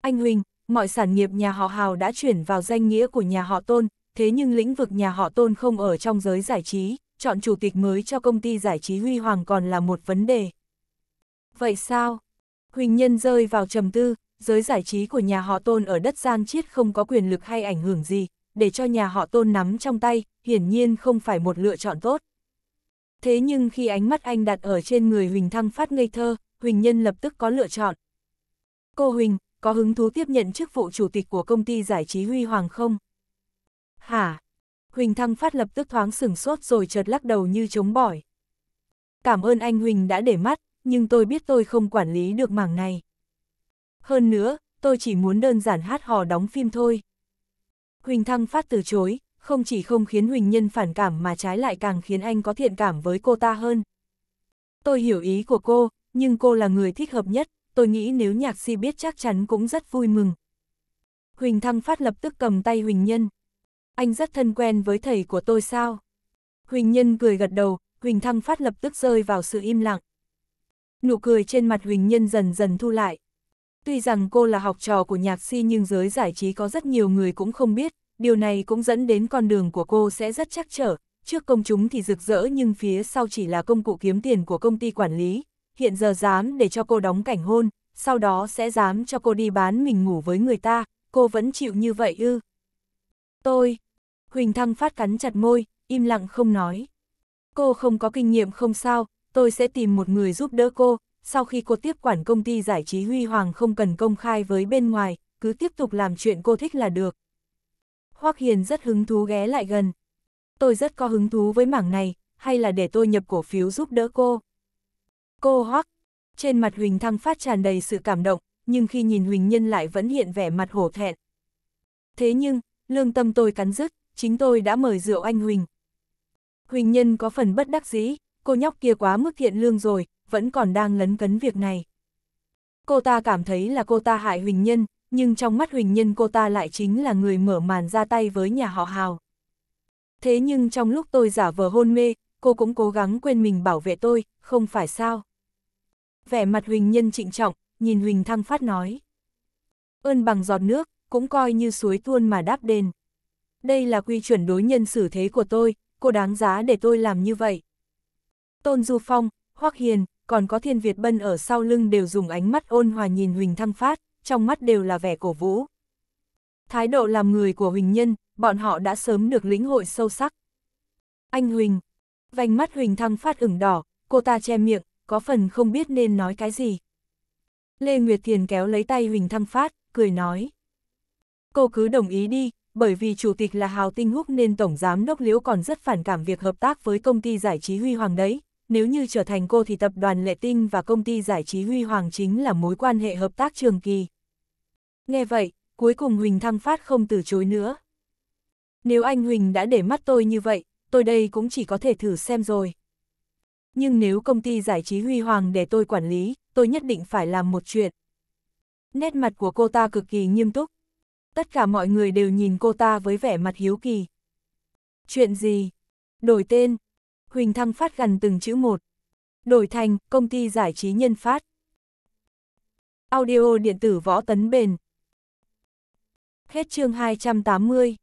Anh Huỳnh, mọi sản nghiệp nhà họ Hào đã chuyển vào danh nghĩa của nhà họ Tôn, thế nhưng lĩnh vực nhà họ Tôn không ở trong giới giải trí, chọn chủ tịch mới cho công ty giải trí Huy Hoàng còn là một vấn đề. Vậy sao? Huỳnh Nhân rơi vào trầm tư, giới giải trí của nhà họ Tôn ở đất Giang Chiết không có quyền lực hay ảnh hưởng gì, để cho nhà họ Tôn nắm trong tay, hiển nhiên không phải một lựa chọn tốt. Thế nhưng khi ánh mắt anh đặt ở trên người Huỳnh Thăng Phát ngây thơ, Huỳnh Nhân lập tức có lựa chọn. Cô Huỳnh, có hứng thú tiếp nhận chức vụ chủ tịch của công ty giải trí Huy Hoàng không? Hả? Huỳnh Thăng Phát lập tức thoáng sửng sốt rồi chợt lắc đầu như chống bỏi. Cảm ơn anh Huỳnh đã để mắt, nhưng tôi biết tôi không quản lý được mảng này. Hơn nữa, tôi chỉ muốn đơn giản hát hò đóng phim thôi. Huỳnh Thăng Phát từ chối, không chỉ không khiến Huỳnh Nhân phản cảm mà trái lại càng khiến anh có thiện cảm với cô ta hơn. Tôi hiểu ý của cô, nhưng cô là người thích hợp nhất, tôi nghĩ nếu nhạc si biết chắc chắn cũng rất vui mừng. Huỳnh Thăng Phát lập tức cầm tay Huỳnh Nhân. Anh rất thân quen với thầy của tôi sao? Huỳnh Nhân cười gật đầu, Huỳnh Thăng Phát lập tức rơi vào sự im lặng. Nụ cười trên mặt Huỳnh Nhân dần dần thu lại. Tuy rằng cô là học trò của nhạc si nhưng giới giải trí có rất nhiều người cũng không biết, điều này cũng dẫn đến con đường của cô sẽ rất chắc trở, trước công chúng thì rực rỡ nhưng phía sau chỉ là công cụ kiếm tiền của công ty quản lý, hiện giờ dám để cho cô đóng cảnh hôn, sau đó sẽ dám cho cô đi bán mình ngủ với người ta, cô vẫn chịu như vậy ư. Tôi, Huỳnh Thăng phát cắn chặt môi, im lặng không nói. Cô không có kinh nghiệm không sao, tôi sẽ tìm một người giúp đỡ cô, sau khi cô tiếp quản công ty giải trí huy hoàng không cần công khai với bên ngoài, cứ tiếp tục làm chuyện cô thích là được. Hoắc Hiền rất hứng thú ghé lại gần. Tôi rất có hứng thú với mảng này, hay là để tôi nhập cổ phiếu giúp đỡ cô? Cô Hoắc, trên mặt Huỳnh Thăng phát tràn đầy sự cảm động, nhưng khi nhìn Huỳnh Nhân lại vẫn hiện vẻ mặt hổ thẹn. Thế nhưng, lương tâm tôi cắn rứt, chính tôi đã mời rượu anh Huỳnh. Huỳnh Nhân có phần bất đắc dĩ, cô nhóc kia quá mức thiện lương rồi, vẫn còn đang lấn cấn việc này. Cô ta cảm thấy là cô ta hại Huỳnh Nhân, nhưng trong mắt Huỳnh Nhân cô ta lại chính là người mở màn ra tay với nhà họ Hào. Thế nhưng trong lúc tôi giả vờ hôn mê, cô cũng cố gắng quên mình bảo vệ tôi, không phải sao? Vẻ mặt Huỳnh Nhân trịnh trọng, nhìn Huỳnh Thăng Phát nói. Ơn bằng giọt nước, cũng coi như suối tuôn mà đáp đền. Đây là quy chuẩn đối nhân xử thế của tôi, cô đáng giá để tôi làm như vậy. Tôn Du Phong, Hoắc Hiền, còn có Thiên Việt Bân ở sau lưng đều dùng ánh mắt ôn hòa nhìn Huỳnh Thăng Phát trong mắt đều là vẻ cổ vũ. Thái độ làm người của Huỳnh Nhân, bọn họ đã sớm được lĩnh hội sâu sắc. Anh Huỳnh, vành mắt Huỳnh Thăng phát ửng đỏ, cô ta che miệng, có phần không biết nên nói cái gì. Lê Nguyệt Thiền kéo lấy tay Huỳnh Thăng Phát, cười nói. Cô cứ đồng ý đi, bởi vì chủ tịch là Hào Tinh Húc nên Tổng Giám Đốc Liễu còn rất phản cảm việc hợp tác với công ty giải trí Huy Hoàng đấy. Nếu như trở thành cô thì tập đoàn Lệ Tinh và công ty giải trí Huy Hoàng chính là mối quan hệ hợp tác trường kỳ, Nghe vậy, cuối cùng Huỳnh Thăng Phát không từ chối nữa. Nếu anh Huỳnh đã để mắt tôi như vậy, tôi đây cũng chỉ có thể thử xem rồi. Nhưng nếu công ty giải trí Huy Hoàng để tôi quản lý, tôi nhất định phải làm một chuyện. Nét mặt của cô ta cực kỳ nghiêm túc. Tất cả mọi người đều nhìn cô ta với vẻ mặt hiếu kỳ. Chuyện gì? Đổi tên. Huỳnh Thăng Phát gần từng chữ một. Đổi thành công ty giải trí nhân phát. Audio điện tử võ tấn bền, Hết chương 280